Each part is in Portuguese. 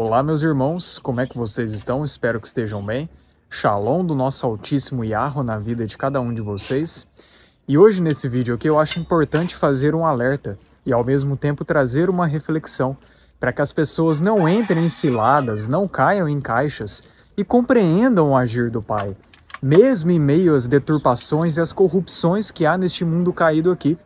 Olá, meus irmãos, como é que vocês estão? Espero que estejam bem. Shalom do nosso Altíssimo Yahoo na vida de cada um de vocês. E hoje nesse vídeo aqui eu acho importante fazer um alerta e ao mesmo tempo trazer uma reflexão para que as pessoas não entrem em ciladas, não caiam em caixas e compreendam o agir do Pai, mesmo em meio às deturpações e às corrupções que há neste mundo caído aqui.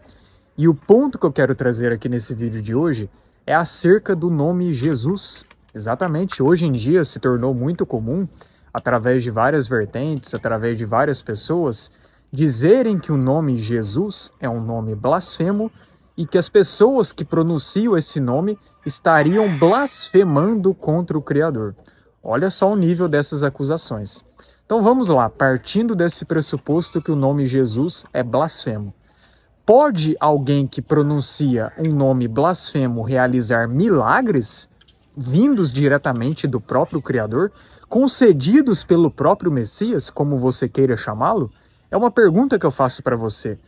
E o ponto que eu quero trazer aqui nesse vídeo de hoje é acerca do nome Jesus. Exatamente, hoje em dia se tornou muito comum, através de várias vertentes, através de várias pessoas, dizerem que o nome Jesus é um nome blasfemo e que as pessoas que pronunciam esse nome estariam blasfemando contra o Criador. Olha só o nível dessas acusações. Então vamos lá, partindo desse pressuposto que o nome Jesus é blasfemo. Pode alguém que pronuncia um nome blasfemo realizar milagres? vindos diretamente do próprio Criador, concedidos pelo próprio Messias, como você queira chamá-lo? É uma pergunta que eu faço para você.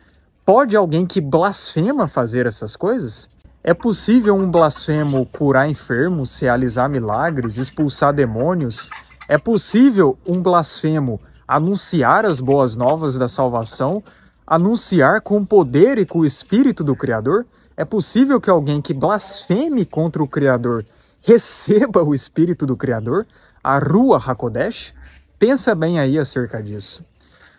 Pode alguém que blasfema fazer essas coisas? É possível um blasfemo curar enfermos, realizar milagres, expulsar demônios? É possível um blasfemo anunciar as boas novas da salvação, anunciar com o poder e com o espírito do Criador? É possível que alguém que blasfeme contra o Criador receba o Espírito do Criador, a Rua Hakodesh? Pensa bem aí acerca disso.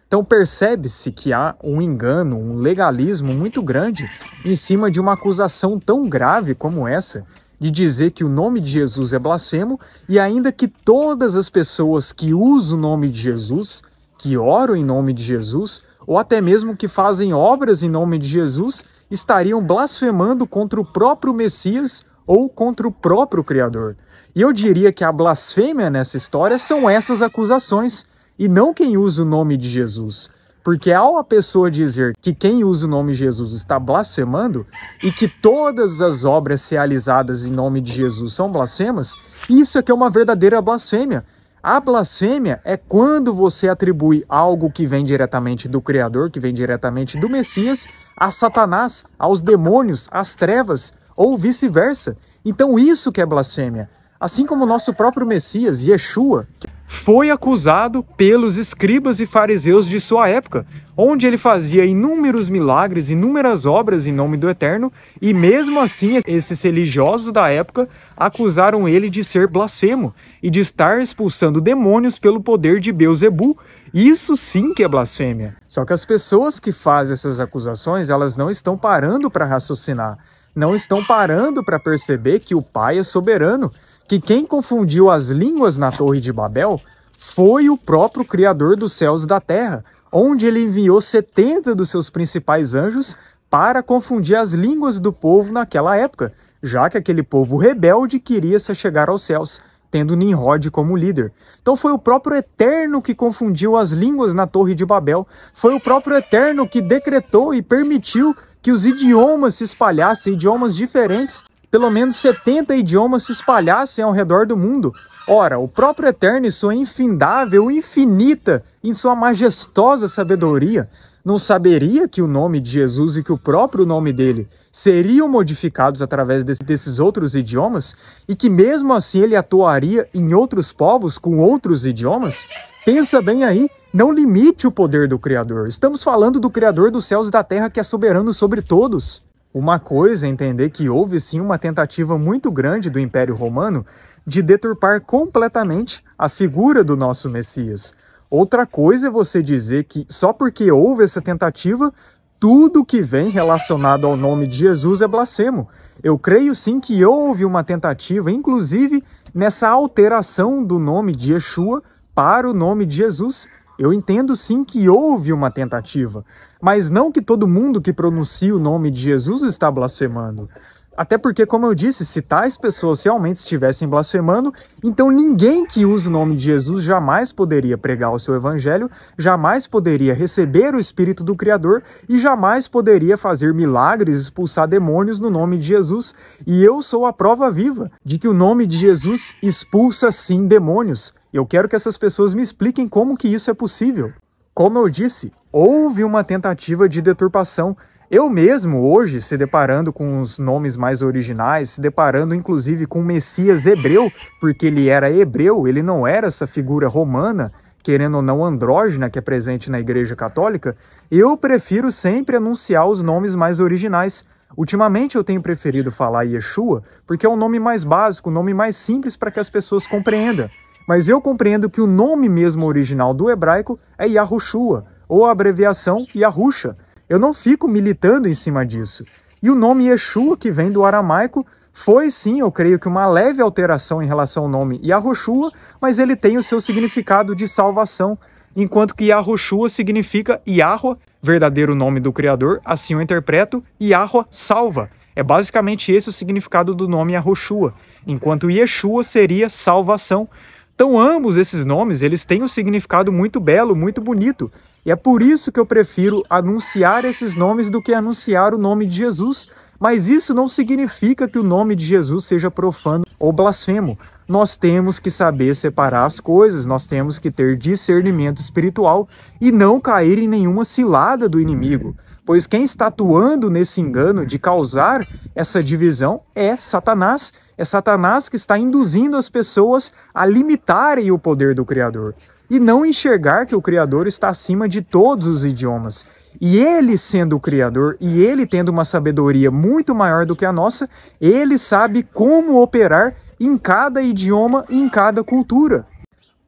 Então percebe-se que há um engano, um legalismo muito grande em cima de uma acusação tão grave como essa, de dizer que o nome de Jesus é blasfemo e ainda que todas as pessoas que usam o nome de Jesus, que oram em nome de Jesus, ou até mesmo que fazem obras em nome de Jesus, estariam blasfemando contra o próprio Messias ou contra o próprio Criador. E eu diria que a blasfêmia nessa história são essas acusações e não quem usa o nome de Jesus. Porque ao a pessoa dizer que quem usa o nome de Jesus está blasfemando e que todas as obras realizadas em nome de Jesus são blasfemas, isso é que é uma verdadeira blasfêmia. A blasfêmia é quando você atribui algo que vem diretamente do Criador, que vem diretamente do Messias, a Satanás, aos demônios, às trevas ou vice-versa. Então isso que é blasfêmia. Assim como o nosso próprio Messias, Yeshua, foi acusado pelos escribas e fariseus de sua época, onde ele fazia inúmeros milagres, inúmeras obras em nome do Eterno, e mesmo assim esses religiosos da época acusaram ele de ser blasfemo e de estar expulsando demônios pelo poder de Beuzebu. Isso sim que é blasfêmia. Só que as pessoas que fazem essas acusações, elas não estão parando para raciocinar não estão parando para perceber que o Pai é soberano, que quem confundiu as línguas na Torre de Babel foi o próprio Criador dos céus e da terra, onde ele enviou 70 dos seus principais anjos para confundir as línguas do povo naquela época, já que aquele povo rebelde queria se chegar aos céus, tendo Nimrod como líder. Então foi o próprio Eterno que confundiu as línguas na Torre de Babel, foi o próprio Eterno que decretou e permitiu que os idiomas se espalhassem, idiomas diferentes, pelo menos 70 idiomas se espalhassem ao redor do mundo. Ora, o próprio Eterno, em sua infindável, infinita, em sua majestosa sabedoria, não saberia que o nome de Jesus e que o próprio nome dele seriam modificados através desses outros idiomas e que mesmo assim ele atuaria em outros povos com outros idiomas? Pensa bem aí, não limite o poder do Criador. Estamos falando do Criador dos céus e da terra que é soberano sobre todos. Uma coisa é entender que houve sim uma tentativa muito grande do Império Romano de deturpar completamente a figura do nosso Messias, Outra coisa é você dizer que só porque houve essa tentativa, tudo que vem relacionado ao nome de Jesus é blasfemo. Eu creio sim que houve uma tentativa, inclusive nessa alteração do nome de Yeshua para o nome de Jesus. Eu entendo sim que houve uma tentativa, mas não que todo mundo que pronuncia o nome de Jesus está blasfemando. Até porque, como eu disse, se tais pessoas realmente estivessem blasfemando, então ninguém que usa o nome de Jesus jamais poderia pregar o seu evangelho, jamais poderia receber o Espírito do Criador e jamais poderia fazer milagres, expulsar demônios no nome de Jesus. E eu sou a prova viva de que o nome de Jesus expulsa sim demônios. Eu quero que essas pessoas me expliquem como que isso é possível. Como eu disse, houve uma tentativa de deturpação eu mesmo, hoje, se deparando com os nomes mais originais, se deparando inclusive com o Messias hebreu, porque ele era hebreu, ele não era essa figura romana, querendo ou não andrógena, que é presente na Igreja Católica, eu prefiro sempre anunciar os nomes mais originais. Ultimamente eu tenho preferido falar Yeshua, porque é o nome mais básico, o nome mais simples para que as pessoas compreendam. Mas eu compreendo que o nome mesmo original do hebraico é Yahushua, ou a abreviação Yahusha. Eu não fico militando em cima disso. E o nome Yeshua, que vem do aramaico, foi sim, eu creio que uma leve alteração em relação ao nome Yahushua, mas ele tem o seu significado de salvação, enquanto que Yahushua significa Yahua, verdadeiro nome do Criador, assim eu interpreto, Yahua salva. É basicamente esse o significado do nome Yahushua, enquanto Yeshua seria salvação, então ambos esses nomes, eles têm um significado muito belo, muito bonito. E é por isso que eu prefiro anunciar esses nomes do que anunciar o nome de Jesus. Mas isso não significa que o nome de Jesus seja profano ou blasfemo. Nós temos que saber separar as coisas, nós temos que ter discernimento espiritual e não cair em nenhuma cilada do inimigo pois quem está atuando nesse engano de causar essa divisão é Satanás. É Satanás que está induzindo as pessoas a limitarem o poder do Criador e não enxergar que o Criador está acima de todos os idiomas. E ele, sendo o Criador e ele tendo uma sabedoria muito maior do que a nossa, ele sabe como operar em cada idioma, em cada cultura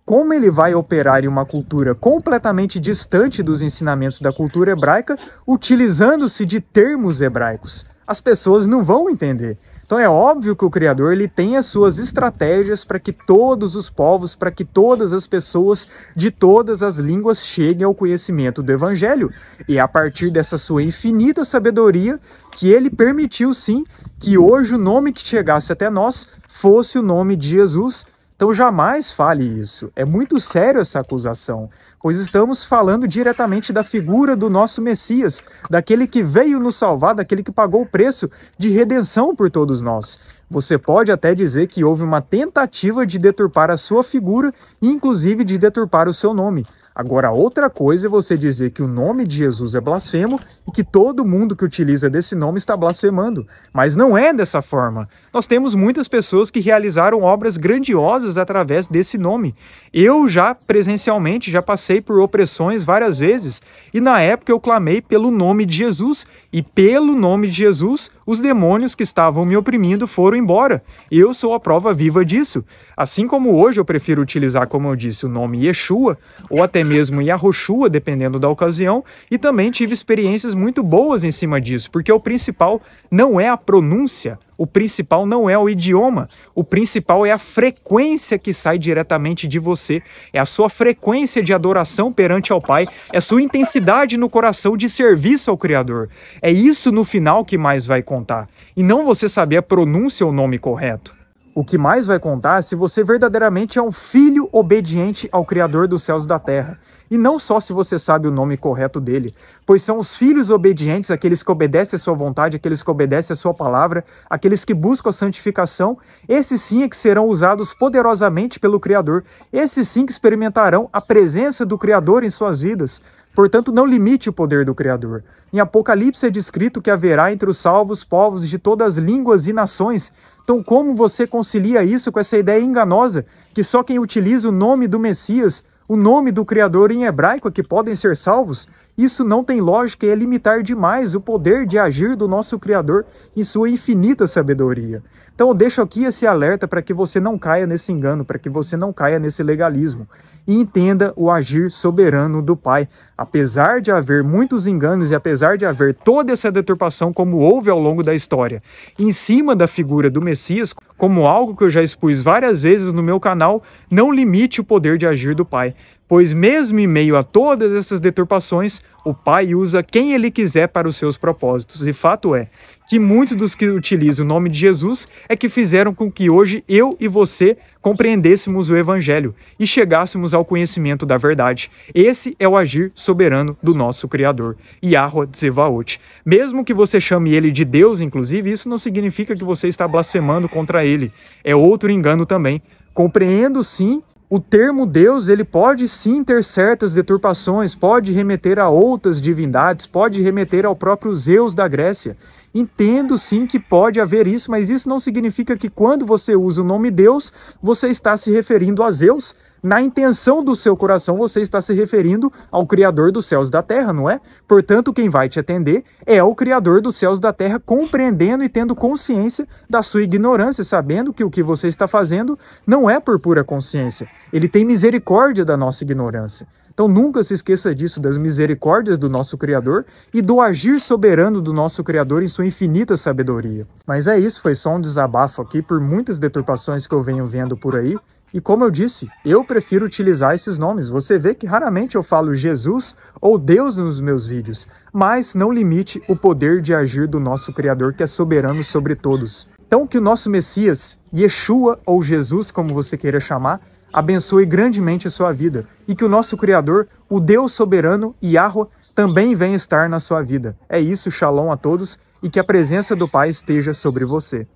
como ele vai operar em uma cultura completamente distante dos ensinamentos da cultura hebraica, utilizando-se de termos hebraicos. As pessoas não vão entender. Então é óbvio que o Criador ele tem as suas estratégias para que todos os povos, para que todas as pessoas de todas as línguas cheguem ao conhecimento do Evangelho. E é a partir dessa sua infinita sabedoria que ele permitiu sim que hoje o nome que chegasse até nós fosse o nome de Jesus, então jamais fale isso. É muito sério essa acusação, pois estamos falando diretamente da figura do nosso Messias, daquele que veio nos salvar, daquele que pagou o preço de redenção por todos nós. Você pode até dizer que houve uma tentativa de deturpar a sua figura, inclusive de deturpar o seu nome. Agora, outra coisa é você dizer que o nome de Jesus é blasfemo e que todo mundo que utiliza desse nome está blasfemando. Mas não é dessa forma. Nós temos muitas pessoas que realizaram obras grandiosas através desse nome. Eu já presencialmente já passei por opressões várias vezes e na época eu clamei pelo nome de Jesus e pelo nome de Jesus, os demônios que estavam me oprimindo foram embora. Eu sou a prova viva disso. Assim como hoje eu prefiro utilizar, como eu disse, o nome Yeshua, ou até mesmo Yahoshua, dependendo da ocasião, e também tive experiências muito boas em cima disso, porque o principal não é a pronúncia, o principal não é o idioma, o principal é a frequência que sai diretamente de você, é a sua frequência de adoração perante ao Pai, é a sua intensidade no coração de serviço ao Criador. É isso no final que mais vai contar, e não você saber a pronúncia ou o nome correto. O que mais vai contar é se você verdadeiramente é um filho obediente ao Criador dos céus e da terra. E não só se você sabe o nome correto dele, pois são os filhos obedientes, aqueles que obedecem a sua vontade, aqueles que obedecem a sua palavra, aqueles que buscam a santificação, esses sim é que serão usados poderosamente pelo Criador, esses sim que experimentarão a presença do Criador em suas vidas. Portanto, não limite o poder do Criador. Em Apocalipse é descrito que haverá entre os salvos povos de todas as línguas e nações. Então, como você concilia isso com essa ideia enganosa que só quem utiliza o nome do Messias o nome do Criador em hebraico a que podem ser salvos, isso não tem lógica e é limitar demais o poder de agir do nosso Criador em sua infinita sabedoria. Então eu deixo aqui esse alerta para que você não caia nesse engano, para que você não caia nesse legalismo e entenda o agir soberano do Pai. Apesar de haver muitos enganos e apesar de haver toda essa deturpação como houve ao longo da história, em cima da figura do Messias, como algo que eu já expus várias vezes no meu canal, não limite o poder de agir do Pai pois, mesmo em meio a todas essas deturpações, o Pai usa quem ele quiser para os seus propósitos. E fato é que muitos dos que utilizam o nome de Jesus é que fizeram com que hoje eu e você compreendêssemos o Evangelho e chegássemos ao conhecimento da verdade. Esse é o agir soberano do nosso Criador, Yahweh Zevaot. Mesmo que você chame ele de Deus, inclusive, isso não significa que você está blasfemando contra ele. É outro engano também. Compreendo sim o termo Deus ele pode sim ter certas deturpações, pode remeter a outras divindades, pode remeter ao próprio Zeus da Grécia. Entendo sim que pode haver isso, mas isso não significa que quando você usa o nome Deus, você está se referindo a Zeus na intenção do seu coração você está se referindo ao Criador dos céus e da terra, não é? Portanto, quem vai te atender é o Criador dos céus e da terra, compreendendo e tendo consciência da sua ignorância, sabendo que o que você está fazendo não é por pura consciência. Ele tem misericórdia da nossa ignorância. Então nunca se esqueça disso, das misericórdias do nosso Criador e do agir soberano do nosso Criador em sua infinita sabedoria. Mas é isso, foi só um desabafo aqui por muitas deturpações que eu venho vendo por aí. E como eu disse, eu prefiro utilizar esses nomes. Você vê que raramente eu falo Jesus ou Deus nos meus vídeos, mas não limite o poder de agir do nosso Criador que é soberano sobre todos. Então que o nosso Messias, Yeshua ou Jesus, como você queira chamar, abençoe grandemente a sua vida e que o nosso Criador, o Deus soberano, Yahweh, também venha estar na sua vida. É isso, shalom a todos e que a presença do Pai esteja sobre você.